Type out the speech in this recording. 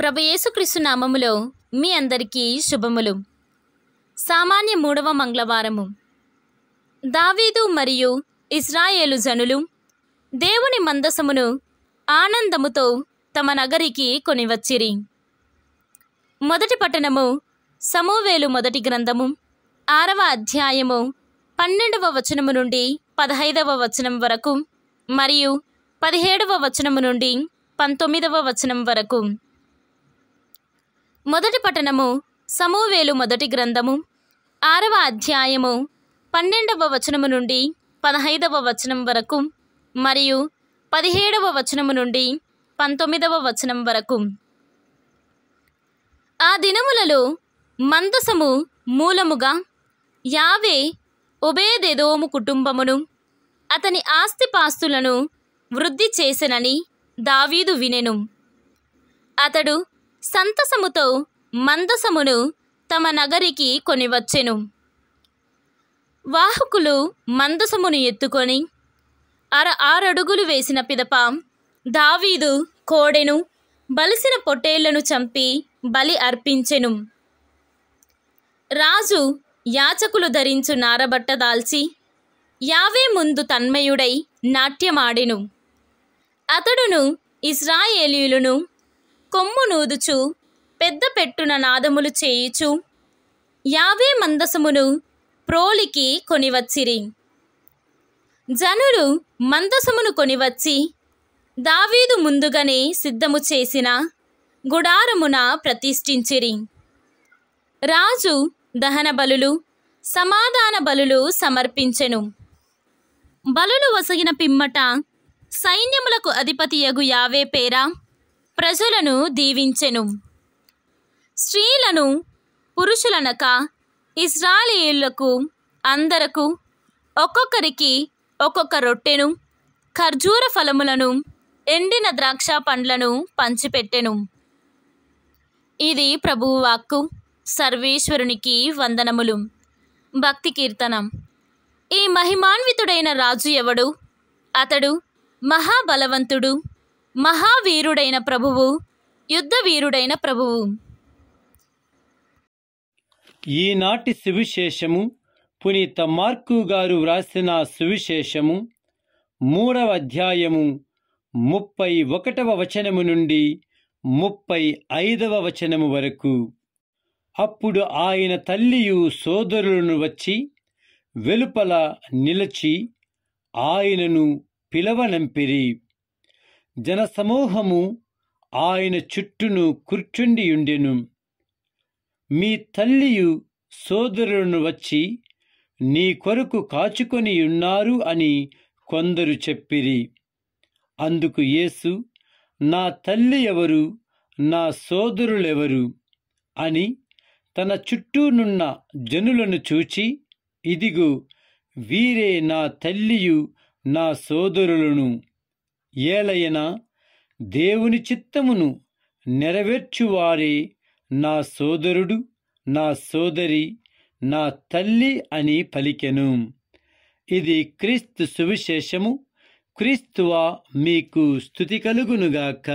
ప్రభు యేసుక్రీస్తు నామములో మీ అందరికీ శుభములు సామాన్య మూడవ మంగళవారము దావీదు మరియు ఇస్రాయేలు జనులు దేవుని మందసమును ఆనందముతో తమ నగరికి కొనివచ్చిరి మొదటి పట్టణము సమూవేలు మొదటి గ్రంథము ఆరవ అధ్యాయము పన్నెండవ వచనము నుండి పదహైదవ వచనం వరకు మరియు పదిహేడవ వచనము నుండి పంతొమ్మిదవ వచనం వరకు మొదటి పట్టణము సమూవేలు మొదటి గ్రంథము ఆరవ అధ్యాయము పన్నెండవ వచనము నుండి పదహైదవ వచనం వరకు మరియు పదిహేడవ వచనము నుండి పంతొమ్మిదవ వచనం వరకు ఆ దినములలో మందసము మూలముగా యావే ఉబేదెదోము కుటుంబమును అతని ఆస్తిపాస్తులను వృద్ధి చేసెనని దావీదు వినెను అతడు సంతసముతో మందసమును తమ నగరికి కొనివచ్చెను వాహకులు మందసమును ఎత్తుకొని అర ఆరడుగులు వేసిన పిదప దావీదు కోడెను బలిసిన పొట్టేళ్లను చంపి బలి అర్పించెను రాజు యాచకులు ధరించు నారబట్ట దాల్చి యావే ముందు తన్మయుడై నాట్యమాడెను అతడును ఇస్రాయేలీయులను కొమ్ము నూదుచు పెద్ద పెట్టున నాదములు చేయుచు యావే మందసమును ప్రోలికి కొనివచ్చిరి జనులు మందసమును కొనివచ్చి దావీదు ముందుగానే సిద్ధము చేసిన గుడారమున ప్రతిష్ఠించిరి రాజు దహన బలులు సమాధాన బలులు సమర్పించెను బలులు వసగిన పిమ్మట సైన్యములకు అధిపతియగు యావే పేరా ప్రజలను దీవించెను స్త్రీలను పురుషులనక ఇజ్రాయేళ్లకు అందరకు ఒక్కొక్కరికి ఒక్కొక్క రొట్టెను ఖర్జూర ఫలములను ఎండిన ద్రాక్ష పండ్లను పంచిపెట్టెను ఇది ప్రభువాక్కు సర్వేశ్వరునికి వందనములు భక్తి కీర్తనం ఈ మహిమాన్వితుడైన రాజు ఎవడు అతడు మహాబలవంతుడు మహావీరుడైన ప్రభువు యుద్ధవీరుడైన ప్రభువు ఈనాటి సువిశేషము పునీత మార్కు గారు వ్రాసిన సువిశేషము మూడవ అధ్యాయము ముప్పై ఒకటవ వచనము నుండి ముప్పై ఐదవ వచనము వరకు అప్పుడు ఆయన తల్లియు సోదరులను వచ్చి వెలుపల నిలచి ఆయనను పిలవనంపిరి జనసమూహము ఆయన చుట్టూను కూర్చుండియుండెను మీ తల్లియు సోదరులను వచ్చి నీ కొరకు కాచుకొని ఉన్నారు అని కొందరు చెప్పిరి అందుకు యేసు నా తల్లి ఎవరు నా సోదరులెవరు అని తన చుట్టూనున్న జనులను చూచి ఇదిగో వీరే నా తల్లియు నా సోదరులను ఏలయన దేవుని చిత్తమును నెరవేర్చువారే నా సోదరుడు నా సోదరి నా తల్లి అని పలికెను ఇది క్రీస్తు సువిశేషము క్రీస్తువా మీకు స్థుతి కలుగునుగాక